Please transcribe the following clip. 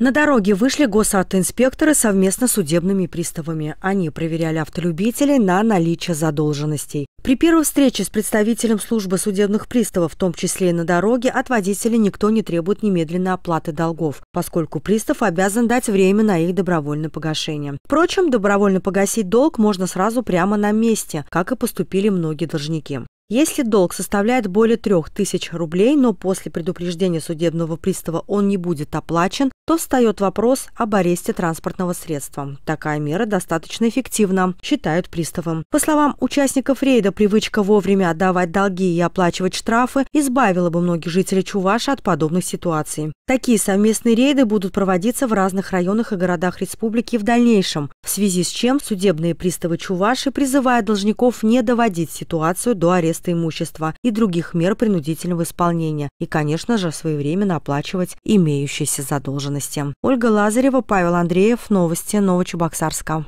На дороге вышли госавтоинспекторы совместно с судебными приставами. Они проверяли автолюбителей на наличие задолженностей. При первой встрече с представителем службы судебных приставов, в том числе и на дороге, от водителей никто не требует немедленной оплаты долгов, поскольку пристав обязан дать время на их добровольное погашение. Впрочем, добровольно погасить долг можно сразу прямо на месте, как и поступили многие должники. Если долг составляет более 3000 рублей, но после предупреждения судебного пристава он не будет оплачен, то встает вопрос об аресте транспортного средства. Такая мера достаточно эффективна, считают приставом. По словам участников рейда, привычка вовремя отдавать долги и оплачивать штрафы избавила бы многих жителей Чуваши от подобных ситуаций. Такие совместные рейды будут проводиться в разных районах и городах республики в дальнейшем, в связи с чем судебные приставы Чуваши призывают должников не доводить ситуацию до ареста ареста имущества и других мер принудительного исполнения и, конечно же, своевременно оплачивать имеющиеся задолженности. Ольга Лазарева, Павел Андреев, новости Новочебоксарска.